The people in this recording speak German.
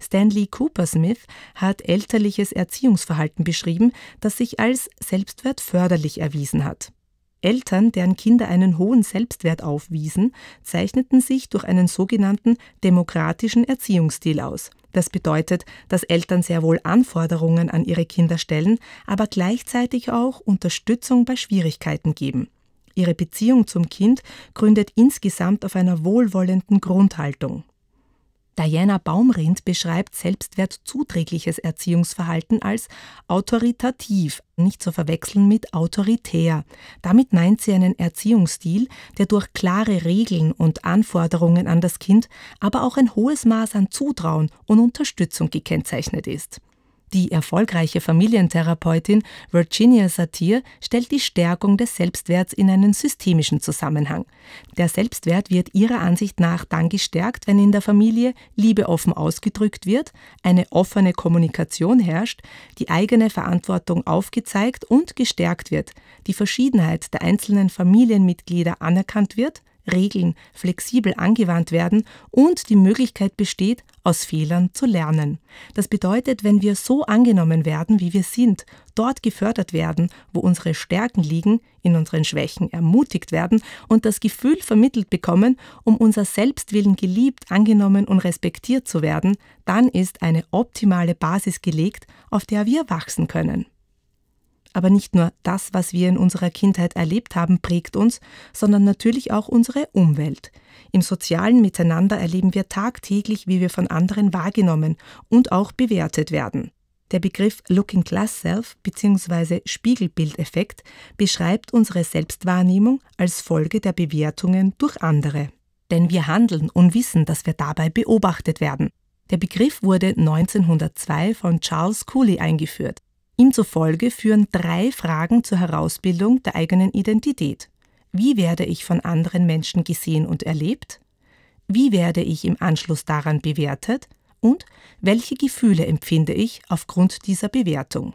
Stanley Cooper Smith hat elterliches Erziehungsverhalten beschrieben, das sich als selbstwertförderlich erwiesen hat. Eltern, deren Kinder einen hohen Selbstwert aufwiesen, zeichneten sich durch einen sogenannten demokratischen Erziehungsstil aus. Das bedeutet, dass Eltern sehr wohl Anforderungen an ihre Kinder stellen, aber gleichzeitig auch Unterstützung bei Schwierigkeiten geben. Ihre Beziehung zum Kind gründet insgesamt auf einer wohlwollenden Grundhaltung. Diana Baumrind beschreibt selbstwert zuträgliches Erziehungsverhalten als autoritativ, nicht zu verwechseln mit autoritär. Damit meint sie einen Erziehungsstil, der durch klare Regeln und Anforderungen an das Kind, aber auch ein hohes Maß an Zutrauen und Unterstützung gekennzeichnet ist. Die erfolgreiche Familientherapeutin Virginia Satir stellt die Stärkung des Selbstwerts in einen systemischen Zusammenhang. Der Selbstwert wird ihrer Ansicht nach dann gestärkt, wenn in der Familie Liebe offen ausgedrückt wird, eine offene Kommunikation herrscht, die eigene Verantwortung aufgezeigt und gestärkt wird, die Verschiedenheit der einzelnen Familienmitglieder anerkannt wird Regeln flexibel angewandt werden und die Möglichkeit besteht, aus Fehlern zu lernen. Das bedeutet, wenn wir so angenommen werden, wie wir sind, dort gefördert werden, wo unsere Stärken liegen, in unseren Schwächen ermutigt werden und das Gefühl vermittelt bekommen, um unser Selbstwillen geliebt, angenommen und respektiert zu werden, dann ist eine optimale Basis gelegt, auf der wir wachsen können. Aber nicht nur das, was wir in unserer Kindheit erlebt haben, prägt uns, sondern natürlich auch unsere Umwelt. Im sozialen Miteinander erleben wir tagtäglich, wie wir von anderen wahrgenommen und auch bewertet werden. Der Begriff Looking Glass Self bzw. Spiegelbildeffekt beschreibt unsere Selbstwahrnehmung als Folge der Bewertungen durch andere. Denn wir handeln und wissen, dass wir dabei beobachtet werden. Der Begriff wurde 1902 von Charles Cooley eingeführt. Ihm zufolge führen drei Fragen zur Herausbildung der eigenen Identität. Wie werde ich von anderen Menschen gesehen und erlebt? Wie werde ich im Anschluss daran bewertet? Und welche Gefühle empfinde ich aufgrund dieser Bewertung?